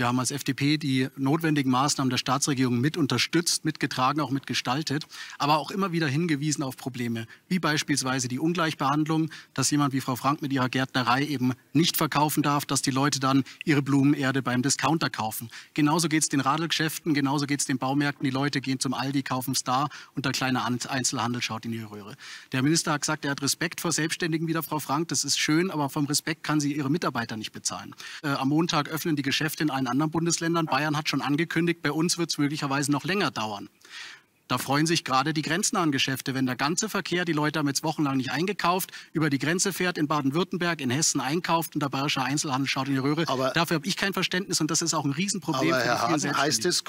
Wir haben als FDP die notwendigen Maßnahmen der Staatsregierung mit unterstützt, mitgetragen, auch mitgestaltet, aber auch immer wieder hingewiesen auf Probleme, wie beispielsweise die Ungleichbehandlung, dass jemand wie Frau Frank mit ihrer Gärtnerei eben nicht verkaufen darf, dass die Leute dann ihre Blumenerde beim Discounter kaufen. Genauso geht es den Radlgeschäften, genauso geht es den Baumärkten. Die Leute gehen zum Aldi, kaufen Star und der kleine Einzelhandel schaut in die Röhre. Der Minister hat gesagt, er hat Respekt vor Selbstständigen wieder, Frau Frank. Das ist schön, aber vom Respekt kann sie ihre Mitarbeiter nicht bezahlen. Äh, am Montag öffnen die Geschäfte in allen anderen Bundesländern. Bayern hat schon angekündigt, bei uns wird es möglicherweise noch länger dauern. Da freuen sich gerade die grenznahen Geschäfte, wenn der ganze Verkehr, die Leute haben jetzt wochenlang nicht eingekauft, über die Grenze fährt, in Baden-Württemberg, in Hessen einkauft und der bayerische Einzelhandel schaut in die Röhre. Aber Dafür habe ich kein Verständnis und das ist auch ein Riesenproblem. Aber Herr Hasen, heißt es,